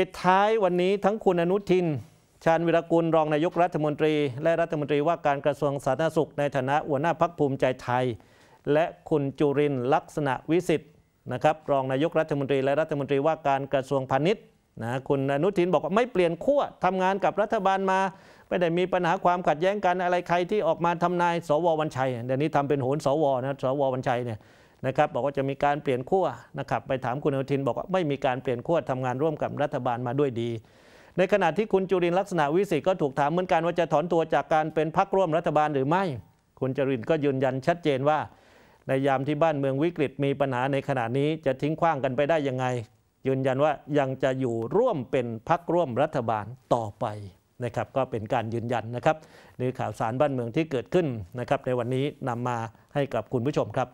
ปิดท้ายวันนี้ทั้งคุณอนุทิน ชาญวิรกุลรองนายกรัฐมนตรี และรัฐมนตรีว่าการกระทรวงสาธารณสุข ในฐานะหัวหน้าพักภูมิใจไทย และคุณจุรินลักษณะวิสิทธิ์นะครับรองนายกรัฐมนตรีและรัฐมนตรีว่าการกระทรวงพาณิชย์นะคุณอนุทินบอกว่าไม่เปลี่ยนขั้วทำงานกับรัฐบาลมา ไม่ได้มีปัญหาความขัดแย้งกันอะไรใครที่ออกมาทำนายสววันชัยเดี๋ยวนี้ทำเป็นโหนสวนะสววันชัยเนี่ยนะครับบอกว่าจะมีการเปลี่ยนขั้วนะครับ ไปถามคุณอนุทินบอกว่าไม่มีการเปลี่ยนขั้วทำงานร่วมกับรัฐบาลมาด้วยดี ในขณะที่คุณจุรินลักษณะวิสิทธ์ก็ถูกถามเหมือนกันว่าจะถอนตัวจากการเป็นพักร่วมรัฐบาลหรือไม่ คุณจุรินก็ยืนยันชัดเจนว่า ในยามที่บ้านเมืองวิกฤตมีปัญหาในขณะนี้จะทิ้งขว้างกันไปได้ยังไงยืนยันว่ายังจะอยู่ร่วมเป็นพักร่วมรัฐบาลต่อไปนะครับ ก็เป็นการยืนยันนะครับในข่าวสารบ้านเมืองที่เกิดขึ้นนะครับ ในวันนี้นำมาให้กับคุณผู้ชมครับ